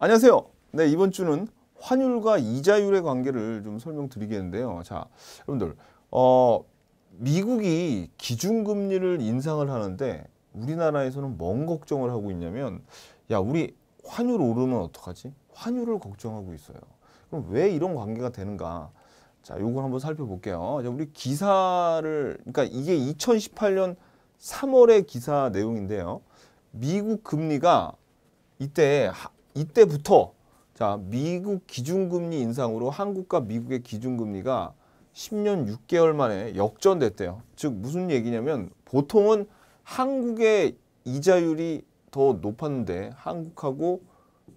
안녕하세요. 네, 이번 주는 환율과 이자율의 관계를 좀 설명드리겠는데요. 자, 여러분들, 어, 미국이 기준금리를 인상을 하는데 우리나라에서는 뭔 걱정을 하고 있냐면, 야, 우리 환율 오르면 어떡하지? 환율을 걱정하고 있어요. 그럼 왜 이런 관계가 되는가? 자, 요걸 한번 살펴볼게요. 자, 우리 기사를, 그러니까 이게 2018년 3월의 기사 내용인데요. 미국 금리가 이때 이때부터 자 미국 기준금리 인상으로 한국과 미국의 기준금리가 10년 6개월 만에 역전됐대요. 즉 무슨 얘기냐면 보통은 한국의 이자율이 더 높았는데 한국하고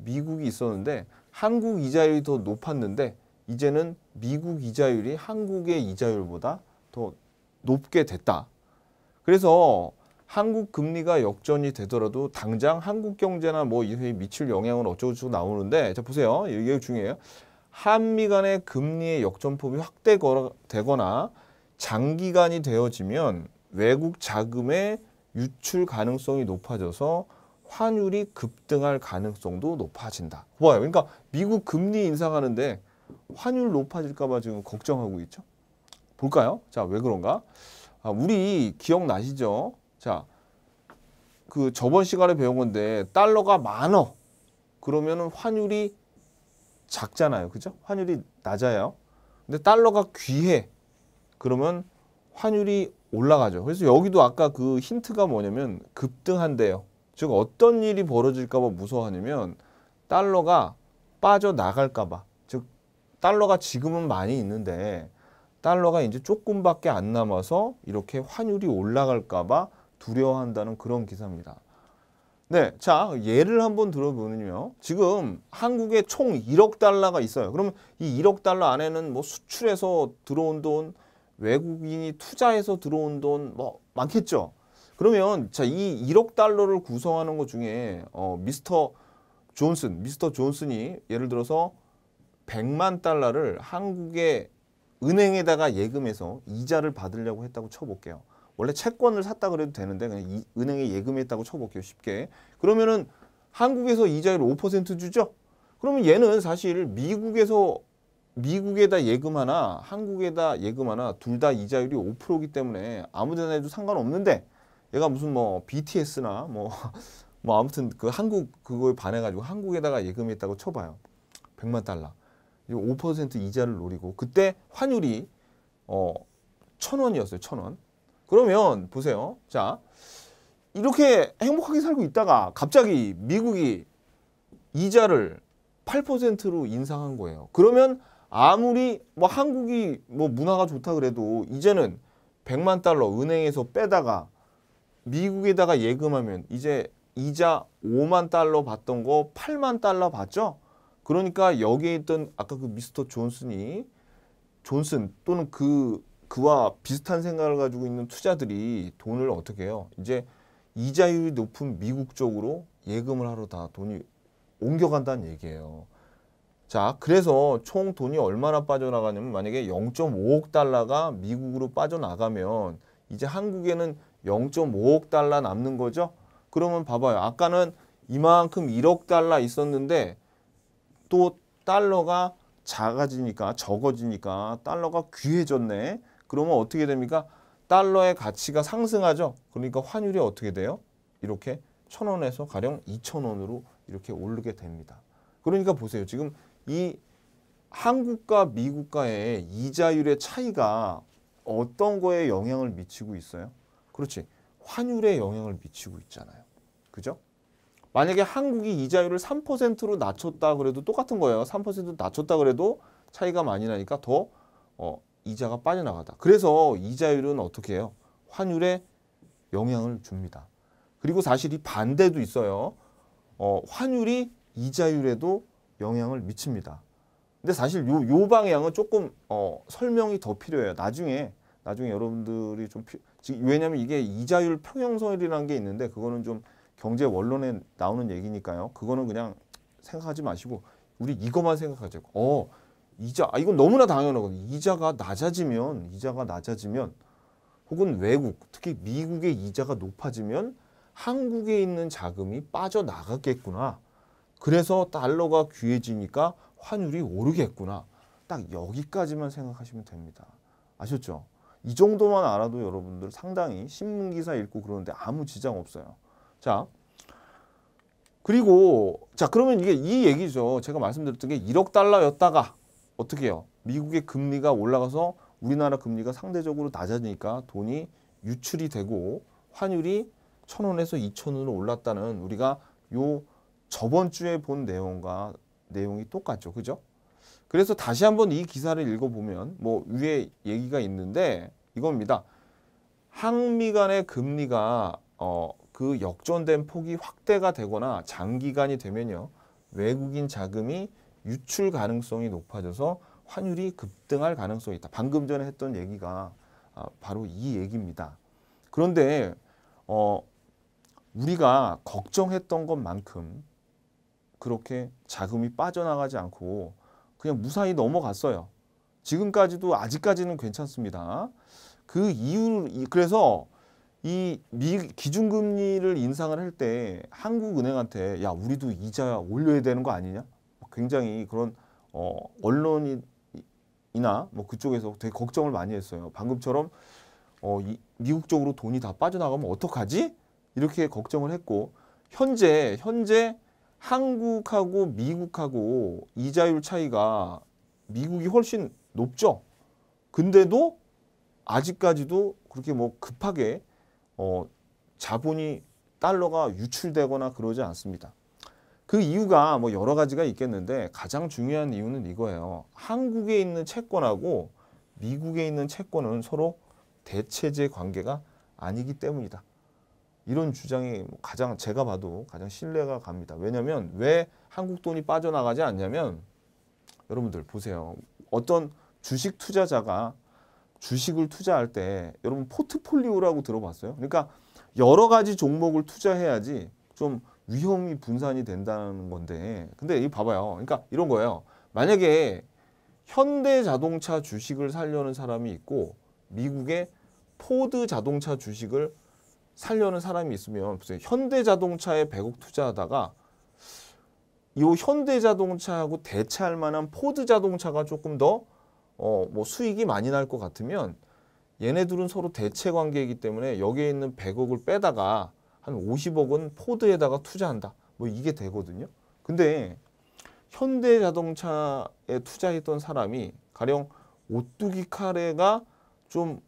미국이 있었는데 한국 이자율이 더 높았는데 이제는 미국 이자율이 한국의 이자율보다 더 높게 됐다. 그래서 한국 금리가 역전이 되더라도 당장 한국 경제나 뭐 이에 미칠 영향은 어쩌고저쩌고 나오는데 자 보세요. 이게 중요해요. 한미 간의 금리의 역전폭이 확대되거나 장기간이 되어지면 외국 자금의 유출 가능성이 높아져서 환율이 급등할 가능성도 높아진다. 뭐야? 그러니까 미국 금리 인상하는데 환율 높아질까 봐 지금 걱정하고 있죠. 볼까요? 자, 왜 그런가? 아, 우리 기억나시죠? 자, 그 저번 시간에 배운 건데 달러가 많어. 그러면 환율이 작잖아요. 그죠? 환율이 낮아요. 근데 달러가 귀해. 그러면 환율이 올라가죠. 그래서 여기도 아까 그 힌트가 뭐냐면 급등한대요. 즉 어떤 일이 벌어질까 봐 무서워하냐면 달러가 빠져나갈까 봐. 즉 달러가 지금은 많이 있는데 달러가 이제 조금밖에 안 남아서 이렇게 환율이 올라갈까 봐 두려워한다는 그런 기사입니다. 네, 자 예를 한번 들어보면요. 지금 한국에 총 1억 달러가 있어요. 그러면 이 1억 달러 안에는 뭐 수출해서 들어온 돈, 외국인이 투자해서 들어온 돈 뭐 많겠죠. 그러면 자이 1억 달러를 구성하는 것 중에 어, 미스터 존슨, 미스터 존슨이 예를 들어서 100만 달러를 한국의 은행에다가 예금해서 이자를 받으려고 했다고 쳐볼게요. 원래 채권을 샀다 그래도 되는데 그냥 이, 은행에 예금했다고 쳐볼게요. 쉽게. 그러면은 한국에서 이자율 5% 주죠? 그러면 얘는 사실 미국에서 미국에다 예금 하나 한국에다 예금 하나 둘 다 이자율이 5%이기 때문에 아무데나 해도 상관없는데 얘가 무슨 뭐 BTS나 뭐 뭐 아무튼 그 한국 그거에 반해 가지고 한국에다가 예금했다고 쳐봐요. 100만 달러. 5% 이자를 노리고 그때 환율이 어, 천 원이었어요. 천 원. 그러면 보세요. 자, 이렇게 행복하게 살고 있다가 갑자기 미국이 이자를 8%로 인상한 거예요. 그러면 아무리 뭐 한국이 뭐 문화가 좋다 그래도 이제는 100만 달러 은행에서 빼다가 미국에다가 예금하면 이제 이자 5만 달러 받던 거 8만 달러 받죠? 그러니까 여기에 있던 아까 그 미스터 존슨이 존슨 또는 그 그와 비슷한 생각을 가지고 있는 투자들이 돈을 어떻게 해요? 이제 이자율이 높은 미국 쪽으로 예금을 하러 다 돈이 옮겨간다는 얘기예요. 자, 그래서 총 돈이 얼마나 빠져나가냐면 만약에 0.5억 달러가 미국으로 빠져나가면 이제 한국에는 0.5억 달러 남는 거죠? 그러면 봐봐요. 아까는 이만큼 1억 달러 있었는데 또 달러가 작아지니까 적어지니까 달러가 귀해졌네. 그러면 어떻게 됩니까? 달러의 가치가 상승하죠. 그러니까 환율이 어떻게 돼요? 이렇게 천원에서 가령 이천 원으로 이렇게 오르게 됩니다. 그러니까 보세요. 지금 이 한국과 미국과의 이자율의 차이가 어떤 거에 영향을 미치고 있어요? 그렇지. 환율에 영향을 미치고 있잖아요. 그죠? 만약에 한국이 이자율을 3%로 낮췄다 그래도 똑같은 거예요. 3% 낮췄다 그래도 차이가 많이 나니까 더 어, 이자가 빠져나가다. 그래서 이자율은 어떻게 해요? 환율에 영향을 줍니다. 그리고 사실 이 반대도 있어요. 어, 환율이 이자율에도 영향을 미칩니다. 근데 사실 요, 요 방향은 조금 어, 설명이 더 필요해요. 나중에 나중에 여러분들이 좀 피, 지금 왜냐면 이게 이자율 평형설이라는 게 있는데 그거는 좀 경제 원론에 나오는 얘기니까요. 그거는 그냥 생각하지 마시고 우리 이것만 생각하자고. 어, 이자 아 이건 너무나 당연하거든요. 이자가 낮아지면 이자가 낮아지면 혹은 외국 특히 미국의 이자가 높아지면 한국에 있는 자금이 빠져나갔겠구나. 그래서 달러가 귀해지니까 환율이 오르겠구나. 딱 여기까지만 생각하시면 됩니다. 아셨죠? 이 정도만 알아도 여러분들 상당히 신문기사 읽고 그러는데 아무 지장 없어요. 자, 그리고 자 그러면 이게 이 얘기죠. 제가 말씀드렸던 게 1억 달러였다가 어떻게 해요? 미국의 금리가 올라가서 우리나라 금리가 상대적으로 낮아지니까 돈이 유출이 되고 환율이 1 0 0 0 원에서 2 0 0 0 원으로 올랐다는 우리가 요 저번 주에 본 내용과 내용이 똑같죠. 그죠? 그래서 다시 한번 이 기사를 읽어보면 뭐 위에 얘기가 있는데 이겁니다. 한미 간의 금리가 어, 그 역전된 폭이 확대가 되거나 장기간이 되면요. 외국인 자금이 유출 가능성이 높아져서 환율이 급등할 가능성이 있다. 방금 전에 했던 얘기가 아, 바로 이 얘기입니다. 그런데 어, 우리가 걱정했던 것만큼 그렇게 자금이 빠져나가지 않고 그냥 무사히 넘어갔어요. 지금까지도 아직까지는 괜찮습니다. 그 이유를 그래서 이 미, 기준금리를 인상을 할 때 한국은행한테 야 우리도 이자 올려야 되는 거 아니냐? 굉장히 그런 어, 언론이나 뭐 그쪽에서 되게 걱정을 많이 했어요. 방금처럼 어, 이, 미국 쪽으로 돈이 다 빠져나가면 어떡하지? 이렇게 걱정을 했고 현재 현재 한국하고 미국하고 이자율 차이가 미국이 훨씬 높죠. 근데도 아직까지도 그렇게 뭐 급하게 어, 자본이 달러가 유출되거나 그러지 않습니다. 그 이유가 뭐 여러 가지가 있겠는데 가장 중요한 이유는 이거예요. 한국에 있는 채권하고 미국에 있는 채권은 서로 대체제 관계가 아니기 때문이다. 이런 주장이 뭐 가장 제가 봐도 가장 신뢰가 갑니다. 왜냐하면 왜 한국 돈이 빠져나가지 않냐면 여러분들 보세요. 어떤 주식 투자자가 주식을 투자할 때 여러분 포트폴리오라고 들어봤어요. 그러니까 여러 가지 종목을 투자해야지 좀 위험이 분산이 된다는 건데 근데 이 봐봐요. 그러니까 이런 거예요. 만약에 현대 자동차 주식을 살려는 사람이 있고 미국의 포드 자동차 주식을 살려는 사람이 있으면 무슨 현대 자동차에 100억 투자하다가 이 현대 자동차하고 대체할 만한 포드 자동차가 조금 더어뭐 수익이 많이 날 것 같으면 얘네들은 서로 대체 관계이기 때문에 여기에 있는 100억을 빼다가 한 50억은 포드에다가 투자한다. 뭐 이게 되거든요. 근데 현대자동차에 투자했던 사람이 가령 오뚜기 카레가 좀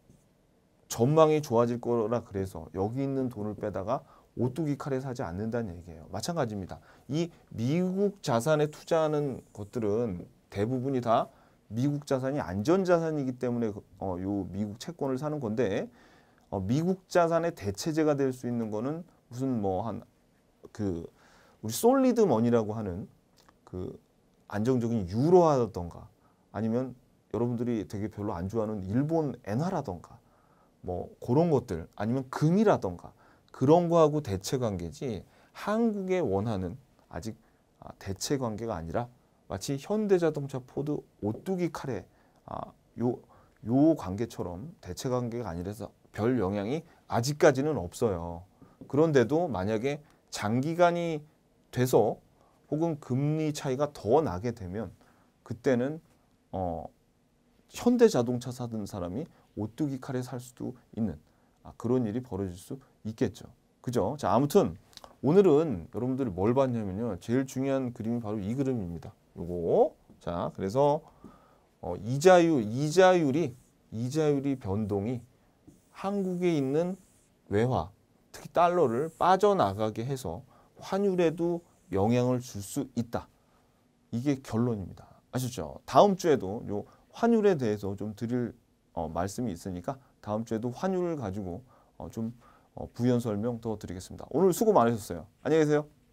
전망이 좋아질 거라 그래서 여기 있는 돈을 빼다가 오뚜기 카레 사지 않는다는 얘기예요. 마찬가지입니다. 이 미국 자산에 투자하는 것들은 대부분이 다 미국 자산이 안전 자산이기 때문에 그, 어, 요 미국 채권을 사는 건데 어, 미국 자산의 대체제가 될 수 있는 거는 무슨 뭐 한 그 우리 솔리드 머니라고 하는 그 안정적인 유로화라던가 아니면 여러분들이 되게 별로 안 좋아하는 일본 엔화라던가 뭐 그런 것들 아니면 금이라던가 그런 거하고 대체 관계지 한국의 원하는 아직 아, 대체 관계가 아니라 마치 현대자동차 포드 오뚜기 카레 아, 요, 요 관계처럼 대체 관계가 아니라서 별 영향이 아직까지는 없어요. 그런데도 만약에 장기간이 돼서 혹은 금리 차이가 더 나게 되면 그때는 어, 현대 자동차 사던 사람이 오뚜기 칼에 살 수도 있는 아, 그런 일이 벌어질 수 있겠죠. 그죠? 자, 아무튼 오늘은 여러분들이 뭘 봤냐면요. 제일 중요한 그림이 바로 이 그림입니다. 요거. 자, 그래서 어, 이자율, 이자율이 이자율이 변동이 한국에 있는 외화, 특히 달러를 빠져나가게 해서 환율에도 영향을 줄 수 있다. 이게 결론입니다. 아셨죠? 다음 주에도 요 환율에 대해서 좀 드릴 어, 말씀이 있으니까 다음 주에도 환율을 가지고 어, 좀 어, 부연 설명 더 드리겠습니다. 오늘 수고 많으셨어요. 안녕히 계세요.